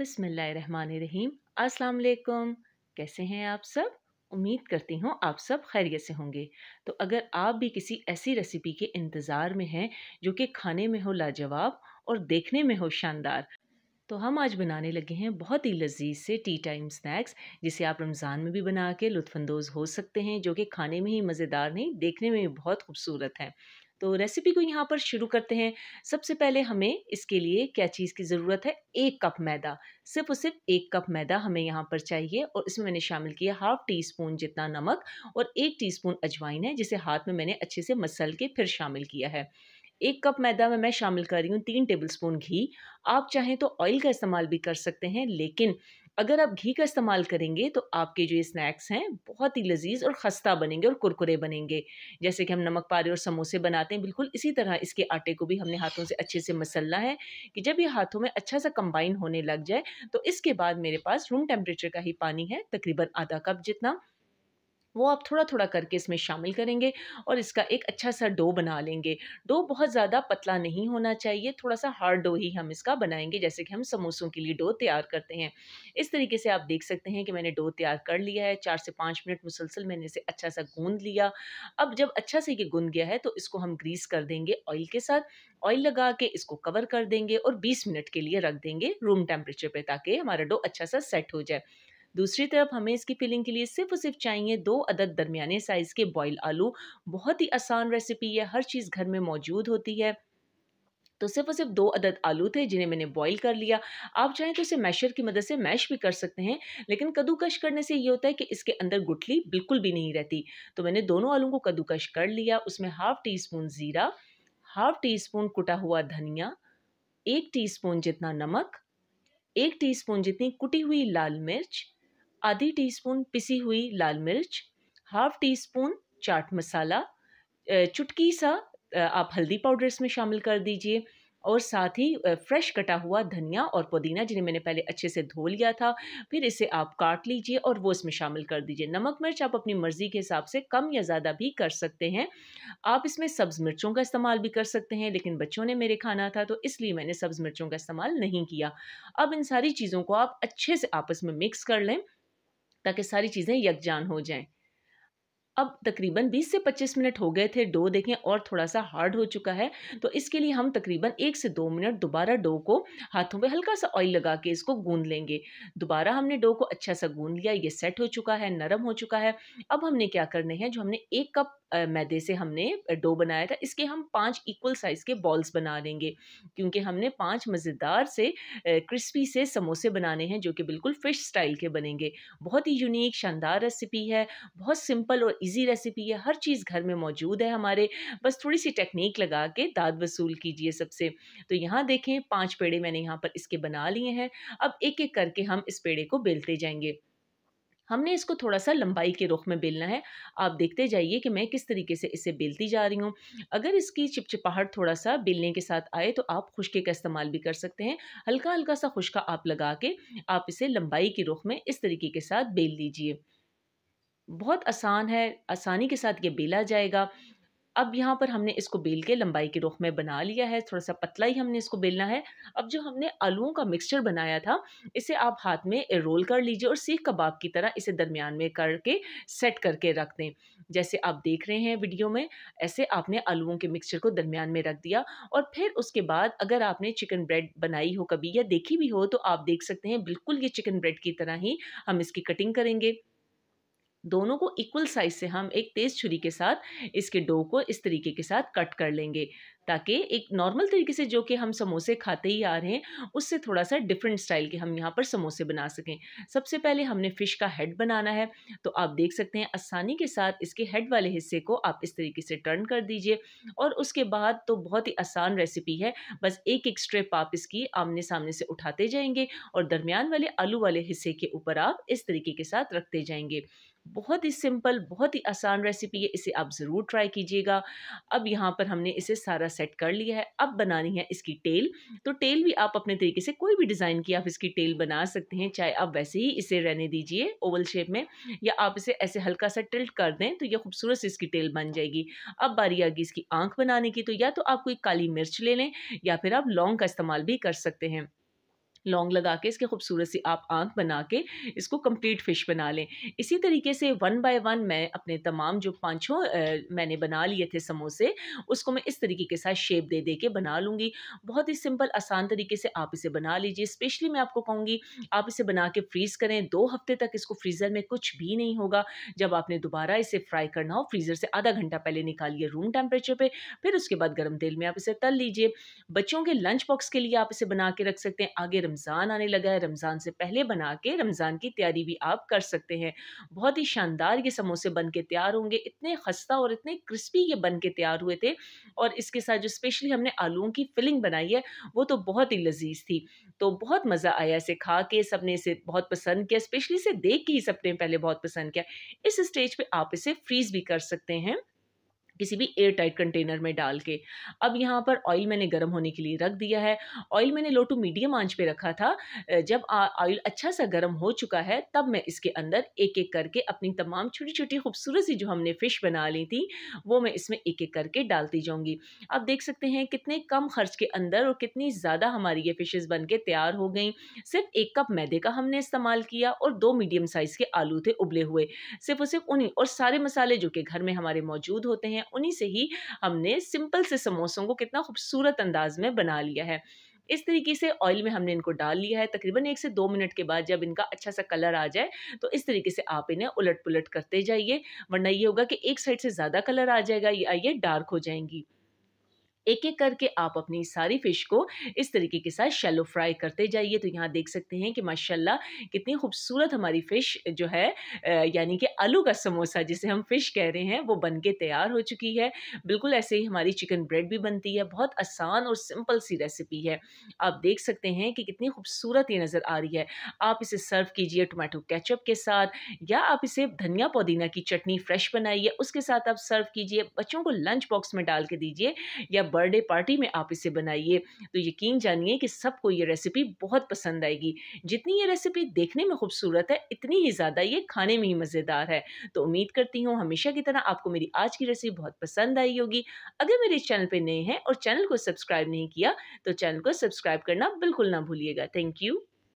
बिसमीम अस्सलाम कैसे हैं आप सब उम्मीद करती हूँ आप सब खैरियत से होंगे तो अगर आप भी किसी ऐसी रेसिपी के इंतज़ार में हैं जो कि खाने में हो लाजवाब और देखने में हो शानदार तो हम आज बनाने लगे हैं बहुत ही लजीज से टी टाइम स्नैक्स जिसे आप रमज़ान में भी बना के लुफानंदोज़ हो सकते हैं जो कि खाने में ही मज़ेदार नहीं देखने में भी बहुत खूबसूरत हैं तो रेसिपी को यहाँ पर शुरू करते हैं सबसे पहले हमें इसके लिए क्या चीज़ की ज़रूरत है एक कप मैदा सिर्फ और सिर्फ एक कप मैदा हमें यहाँ पर चाहिए और इसमें मैंने शामिल किया हाफ टी स्पून जितना नमक और एक टी स्पून अजवाइन है जिसे हाथ में मैंने अच्छे से मसल के फिर शामिल किया है एक कप मैदा में मैं शामिल कर रही हूँ तीन टेबल स्पून घी आप चाहें तो ऑयल का इस्तेमाल भी कर सकते हैं लेकिन अगर आप घी का इस्तेमाल करेंगे तो आपके जो ये स्नैक्स हैं बहुत ही लजीज और खस्ता बनेंगे और कुरकुरे बनेंगे जैसे कि हम नमक पारे और समोसे बनाते हैं बिल्कुल इसी तरह इसके आटे को भी हमने हाथों से अच्छे से मसलना है कि जब ये हाथों में अच्छा सा कंबाइन होने लग जाए तो इसके बाद मेरे पास रूम टेम्परेचर का ही पानी है तकरीबन आधा कप जितना वो आप थोड़ा थोड़ा करके इसमें शामिल करेंगे और इसका एक अच्छा सा डो बना लेंगे डो बहुत ज़्यादा पतला नहीं होना चाहिए थोड़ा सा हार्ड डो ही हम इसका बनाएंगे जैसे कि हम समोसों के लिए डो तैयार करते हैं इस तरीके से आप देख सकते हैं कि मैंने डो तैयार कर लिया है चार से पाँच मिनट मुसलसल मैंने इसे अच्छा सा गूंद लिया अब जब अच्छा से ये गूंद गया है तो इसको हम ग्रीस कर देंगे ऑयल के साथ ऑयल लगा के इसको कवर कर देंगे और बीस मिनट के लिए रख देंगे रूम टेम्परेचर पर ताकि हमारा डो अच्छा सा सेट हो जाए दूसरी तरफ हमें इसकी फिलिंग के लिए सिर्फ और सिर्फ चाहिए दो अदद दरमियाने साइज़ के बॉयल आलू बहुत ही आसान रेसिपी है हर चीज़ घर में मौजूद होती है तो सिर्फ और सिर्फ दो अदद आलू थे जिन्हें मैंने बॉईल कर लिया आप चाहें तो इसे मैशर की मदद से मैश भी कर सकते हैं लेकिन कद्दूकश करने से ये होता है कि इसके अंदर गुठली बिल्कुल भी नहीं रहती तो मैंने दोनों आलू को कद्दूकश कर लिया उसमें हाफ टी स्पून ज़ीरा हाफ टी स्पून कुटा हुआ धनिया एक टी स्पून जितना नमक एक टी स्पून जितनी कुटी हुई लाल मिर्च आधी टीस्पून पिसी हुई लाल मिर्च हाफ टी स्पून चाट मसाला चुटकी सा आप हल्दी पाउडर इसमें शामिल कर दीजिए और साथ ही फ्रेश कटा हुआ धनिया और पुदीना जिन्हें मैंने पहले अच्छे से धो लिया था फिर इसे आप काट लीजिए और वो इसमें शामिल कर दीजिए नमक मिर्च आप अपनी मर्ज़ी के हिसाब से कम या ज़्यादा भी कर सकते हैं आप इसमें सब्ज़ मिर्चों का इस्तेमाल भी कर सकते हैं लेकिन बच्चों ने मेरे खाना था तो इसलिए मैंने सब्ज़ मिर्चों का इस्तेमाल नहीं किया अब इन सारी चीज़ों को आप अच्छे से आपस में मिक्स कर लें ताकि सारी चीज़ें यकजान हो जाएं अब तकरीबन 20 से 25 मिनट हो गए थे डो देखें और थोड़ा सा हार्ड हो चुका है तो इसके लिए हम तकरीबन एक से दो मिनट दोबारा डो को हाथों पे हल्का सा ऑयल लगा के इसको गूंद लेंगे दोबारा हमने डो को अच्छा सा गूंद लिया ये सेट हो चुका है नरम हो चुका है अब हमने क्या करने हैं जो हमने एक कप मैदे से हमने डो बनाया था इसके हम पांच इक्वल साइज़ के बॉल्स बना लेंगे क्योंकि हमने पांच मज़ेदार से क्रिस्पी से समोसे बनाने हैं जो कि बिल्कुल फ़िश स्टाइल के बनेंगे बहुत ही यूनिक शानदार रेसिपी है बहुत सिंपल और इजी रेसिपी है हर चीज़ घर में मौजूद है हमारे बस थोड़ी सी टेक्निक लगा के दाद वसूल कीजिए सबसे तो यहाँ देखें पाँच पेड़े मैंने यहाँ पर इसके बना लिए हैं अब एक एक करके हम इस पेड़े को बेलते जाएंगे हमने इसको थोड़ा सा लंबाई के रुख में बेलना है आप देखते जाइए कि मैं किस तरीके से इसे बेलती जा रही हूँ अगर इसकी चिपचिपाहट थोड़ा सा बेलने के साथ आए तो आप खुशके का इस्तेमाल भी कर सकते हैं हल्का हल्का सा खुशका आप लगा के आप इसे लंबाई के रुख में इस तरीके के साथ बेल लीजिए बहुत आसान है आसानी के साथ ये बेला जाएगा अब यहाँ पर हमने इसको बेल के लंबाई के रुख में बना लिया है थोड़ा सा पतला ही हमने इसको बेलना है अब जो हमने आलूओं का मिक्सचर बनाया था इसे आप हाथ में रोल कर लीजिए और सीख कबाब की तरह इसे दरमियान में करके सेट करके रख दें जैसे आप देख रहे हैं वीडियो में ऐसे आपने आलूओं के मिक्सचर को दरमियान में रख दिया और फिर उसके बाद अगर आपने चिकन ब्रेड बनाई हो कभी या देखी भी हो तो आप देख सकते हैं बिल्कुल ये चिकन ब्रेड की तरह ही हम इसकी कटिंग करेंगे दोनों को इक्वल साइज से हम एक तेज़ छुरी के साथ इसके डो को इस तरीके के साथ कट कर लेंगे ताकि एक नॉर्मल तरीके से जो कि हम समोसे खाते ही आ रहे हैं उससे थोड़ा सा डिफरेंट स्टाइल के हम यहाँ पर समोसे बना सकें सबसे पहले हमने फ़िश का हेड बनाना है तो आप देख सकते हैं आसानी के साथ इसके हेड वाले हिस्से को आप इस तरीके से टर्न कर दीजिए और उसके बाद तो बहुत ही आसान रेसिपी है बस एक एक स्ट्रेप आप इसकी आमने सामने से उठाते जाएंगे और दरमियान वाले आलू वाले हिस्से के ऊपर आप इस तरीके के साथ रखते जाएंगे बहुत ही सिंपल बहुत ही आसान रेसिपी है इसे आप ज़रूर ट्राई कीजिएगा अब यहाँ पर हमने इसे सारा सेट कर लिया है अब बनानी है इसकी टेल तो टेल भी आप अपने तरीके से कोई भी डिज़ाइन की आप इसकी टेल बना सकते हैं चाहे आप वैसे ही इसे रहने दीजिए ओवल शेप में या आप इसे ऐसे हल्का सा टिल्ट कर दें तो यह खूबसूरत इसकी टेल बन जाएगी अब बारी आ गई इसकी आँख बनाने की तो या तो आप कोई काली मिर्च ले लें या फिर आप लौंग का इस्तेमाल भी कर सकते हैं लौंग लगा के इसके खूबसूरत सी आप आंख बना के इसको कंप्लीट फ़िश बना लें इसी तरीके से वन बाय वन मैं अपने तमाम जो पाँचों मैंने बना लिए थे समोसे उसको मैं इस तरीके के साथ शेप दे दे के बना लूँगी बहुत ही सिंपल आसान तरीके से आप इसे बना लीजिए स्पेशली मैं आपको कहूँगी आप इसे बना के फ्रीज़ करें दो हफ्ते तक इसको फ्रीज़र में कुछ भी नहीं होगा जब आपने दोबारा इसे फ्राई करना हो फ्रीज़र से आधा घंटा पहले निकालिए रूम टेम्परेचर पर फिर उसके बाद गर्म तेल में आप इसे तल लीजिए बच्चों के लंच बॉक्स के लिए आप इसे बना के रख सकते हैं आगे रमज़ान आने लगा है रमज़ान से पहले बना के रमज़ान की तैयारी भी आप कर सकते हैं बहुत ही शानदार ये समोसे बन के तैयार होंगे इतने खस्ता और इतने क्रिस्पी ये बन के तैयार हुए थे और इसके साथ जो स्पेशली हमने आलूओं की फिलिंग बनाई है वो तो बहुत ही लजीज थी तो बहुत मज़ा आया इसे खा के सब ने इसे बहुत पसंद किया स्पेशली इसे देख के ही सबने पहले बहुत पसंद किया इस स्टेज पर आप इसे फ्रीज़ भी कर सकते हैं किसी भी एयर टाइट कंटेनर में डाल के अब यहाँ पर ऑयल मैंने गर्म होने के लिए रख दिया है ऑयल मैंने लो टू मीडियम आंच पे रखा था जब ऑयल अच्छा सा गर्म हो चुका है तब मैं इसके अंदर एक एक करके अपनी तमाम छोटी छोटी खूबसूरत सी जो हमने फ़िश बना ली थी वो मैं इसमें एक एक करके डालती जाऊँगी आप देख सकते हैं कितने कम खर्च के अंदर और कितनी ज़्यादा हमारी ये फ़िशेज़ बन के तैयार हो गई सिर्फ एक कप मैदे का हमने इस्तेमाल किया और दो मीडियम साइज़ के आलू थे उबले हुए सिर्फ और सिर्फ उन्हीं और सारे मसाले जो कि घर में हमारे मौजूद होते हैं हैं उन्हीं से ही हमने सिंपल से समोसों को कितना खूबसूरत अंदाज में बना लिया है इस तरीके से ऑयल में हमने इनको डाल लिया है तकरीबन एक से दो मिनट के बाद जब इनका अच्छा सा कलर आ जाए तो इस तरीके से आप इन्हें उलट पुलट करते जाइए वरना ये होगा कि एक साइड से ज़्यादा कलर आ जाएगा या ये डार्क हो जाएंगी एक एक करके आप अपनी सारी फ़िश को इस तरीके के साथ शैलो फ्राई करते जाइए तो यहाँ देख सकते हैं कि माशाल्लाह कितनी खूबसूरत हमारी फ़िश जो है यानी कि आलू का समोसा जिसे हम फ़िश कह रहे हैं वो बन के तैयार हो चुकी है बिल्कुल ऐसे ही हमारी चिकन ब्रेड भी बनती है बहुत आसान और सिंपल सी रेसिपी है आप देख सकते हैं कि कितनी खूबसूरत ये नज़र आ रही है आप इसे सर्व कीजिए टोमेटो कैचअप के साथ या आप इसे धनिया पुदीना की चटनी फ्रेश बनाइए उसके साथ आप सर्व कीजिए बच्चों को लंच बॉक्स में डाल के दीजिए या बर्थडे पार्टी में आप इसे बनाइए तो यकीन जानिए कि सबको ये रेसिपी बहुत पसंद आएगी जितनी ये रेसिपी देखने में खूबसूरत है इतनी ही ज़्यादा ये खाने में ही मज़ेदार है तो उम्मीद करती हूँ हमेशा की तरह आपको मेरी आज की रेसिपी बहुत पसंद आई होगी अगर मेरे चैनल पर नए हैं और चैनल को सब्सक्राइब नहीं किया तो चैनल को सब्सक्राइब करना बिल्कुल ना भूलिएगा थैंक यू